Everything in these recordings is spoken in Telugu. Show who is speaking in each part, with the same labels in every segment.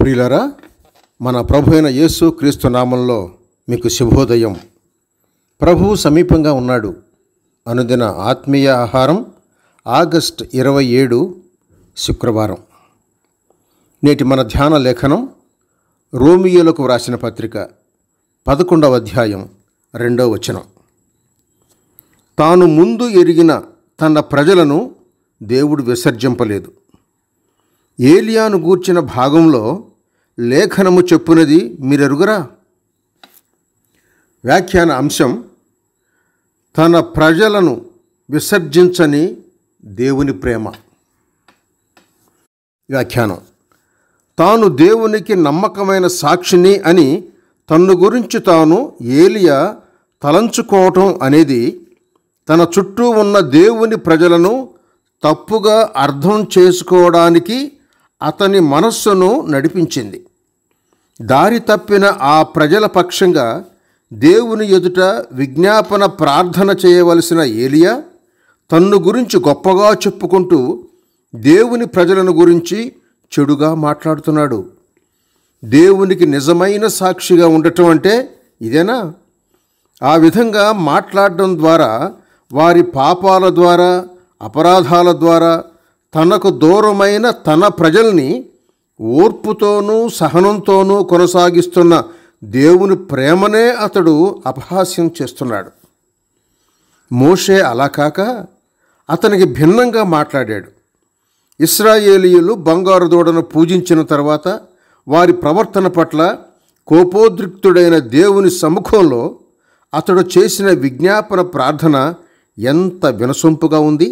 Speaker 1: ప్రియులరా మన ప్రభు అయిన యేసు క్రీస్తు నామంలో మీకు శుభోదయం ప్రభువు సమీపంగా ఉన్నాడు అనుదిన ఆత్మీయ ఆహారం ఆగస్ట్ ఇరవై ఏడు శుక్రవారం నేటి మన ధ్యాన లేఖనం రోమియోలకు వ్రాసిన పత్రిక పదకొండవ అధ్యాయం రెండవ వచనం తాను ముందు ఎరిగిన తన ప్రజలను దేవుడు విసర్జింపలేదు ఏలియాను గూర్చిన భాగంలో లేఖనము చెప్పునది మీరెరుగురా వ్యాఖ్యాన అంశం తన ప్రజలను విసర్జించని దేవుని ప్రేమ వ్యాఖ్యానం తాను దేవునికి నమ్మకమైన సాక్షిని అని తన్ను గురించి తాను ఏలియా తలంచుకోవటం అనేది తన చుట్టూ ఉన్న దేవుని ప్రజలను తప్పుగా అర్థం చేసుకోవడానికి అతని మనస్సును నడిపించింది దారి తప్పిన ఆ ప్రజల పక్షంగా దేవుని ఎదుట విజ్ఞాపన ప్రార్థన చేయవలసిన ఏలియా తన్ను గురించి గొప్పగా చెప్పుకుంటూ దేవుని ప్రజలను గురించి చెడుగా మాట్లాడుతున్నాడు దేవునికి నిజమైన సాక్షిగా ఉండటం అంటే ఇదేనా ఆ విధంగా మాట్లాడడం ద్వారా వారి పాపాల ద్వారా అపరాధాల ద్వారా తనకు దూరమైన తన ప్రజల్ని ఓర్పుతోనూ సహనంతోనూ కొనసాగిస్తున్న దేవుని ప్రేమనే అతడు అపహాస్యం చేస్తున్నాడు మోషే అలా కాక అతనికి భిన్నంగా మాట్లాడాడు ఇస్రాయేలీయులు బంగారు దూడను పూజించిన తర్వాత వారి ప్రవర్తన పట్ల కోపోద్రిక్తుడైన దేవుని సముఖంలో అతడు చేసిన విజ్ఞాపన ప్రార్థన ఎంత వినసొంపుగా ఉంది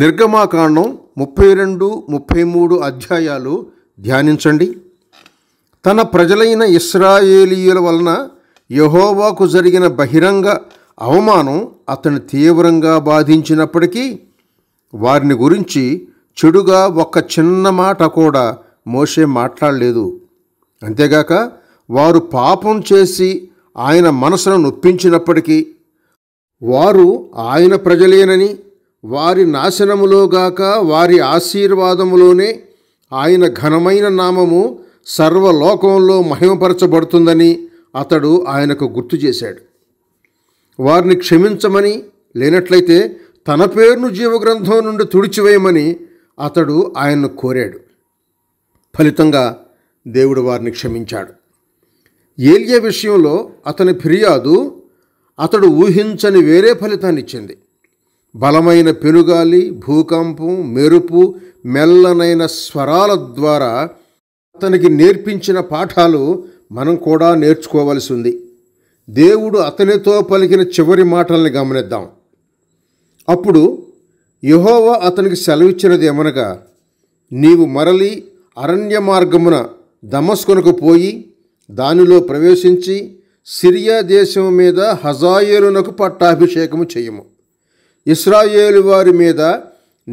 Speaker 1: నిర్గమాకాండం ముప్పై రెండు ముప్పై మూడు అధ్యాయాలు ధ్యానించండి తన ప్రజలైన ఇస్రాయేలీయుల వలన యహోవాకు జరిగిన బహిరంగ అవమానం అతను తీవ్రంగా బాధించినప్పటికీ వారిని గురించి చెడుగా ఒక్క చిన్న మాట కూడా మోసే మాట్లాడలేదు అంతేగాక వారు పాపం చేసి ఆయన మనసును నొప్పించినప్పటికీ వారు ఆయన ప్రజలేనని వారి నాశనములోగాక వారి ఆశీర్వాదములోనే ఆయన ఘనమైన నామము సర్వలోకంలో మహిమపరచబడుతుందని అతడు ఆయనకు గుర్తు చేశాడు వారిని క్షమించమని లేనట్లయితే తన పేరును జీవగ్రంథం నుండి తుడిచివేయమని అతడు ఆయన్ను కోరాడు ఫలితంగా దేవుడు వారిని క్షమించాడు ఏలియా విషయంలో అతని ఫిర్యాదు అతడు ఊహించని వేరే ఫలితాన్నిచ్చింది బలమైన పెనుగాలి భూకంపం మెరుపు మెల్లనైన స్వరాల ద్వారా అతనికి నేర్పించిన పాఠాలు మనం కూడా నేర్చుకోవలసి ఉంది దేవుడు అతనితో పలికిన చివరి మాటల్ని గమనిద్దాం అప్పుడు యహోవ అతనికి సెలవిచ్చినది ఏమనగా నీవు మరలి అరణ్య మార్గమున దమస్కొనకు పోయి దానిలో ప్రవేశించి సిరియా దేశం మీద హజాయేలునకు పట్టాభిషేకము చేయము ఇస్రాయేలు వారి మీద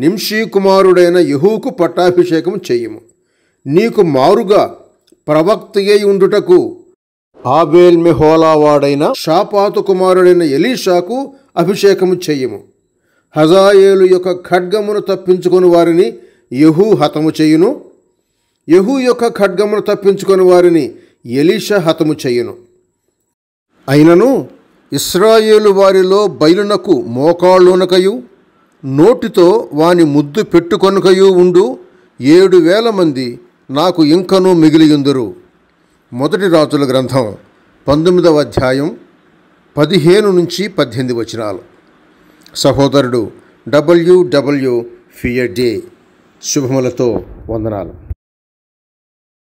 Speaker 1: నింషీ కుమారుడైన యహూకు పట్టాభిషేకం చేయము నీకు మారుగా ప్రవక్త అయి ఉండుటకు ఆబేల్ మెహోలావాడైన షాపాతు కుమారుడైన ఎలీషాకు అభిషేకము చేయము హజాయేలు యొక్క ఖడ్గమును తప్పించుకొని వారిని యహూ హతము చేయును యహూ యొక్క ఖడ్గమును తప్పించుకొని వారిని ఎలీషా హతము చేయును అయినను ఇస్రాయేలు వారిలో బయలునకు మోకాళ్ళునకయు నోటితో వాని ముద్దు పెట్టుకొనకయు ఉండు ఏడు వేల మంది నాకు ఇంకనూ మిగిలియుందురు మొదటి రాజుల గ్రంథం పంతొమ్మిదవ అధ్యాయం పదిహేను నుంచి పద్దెనిమిది వచనాలు సహోదరుడు డబ్ల్యూడబ్ల్యూ ఫియర్ డే శుభములతో వందనాలు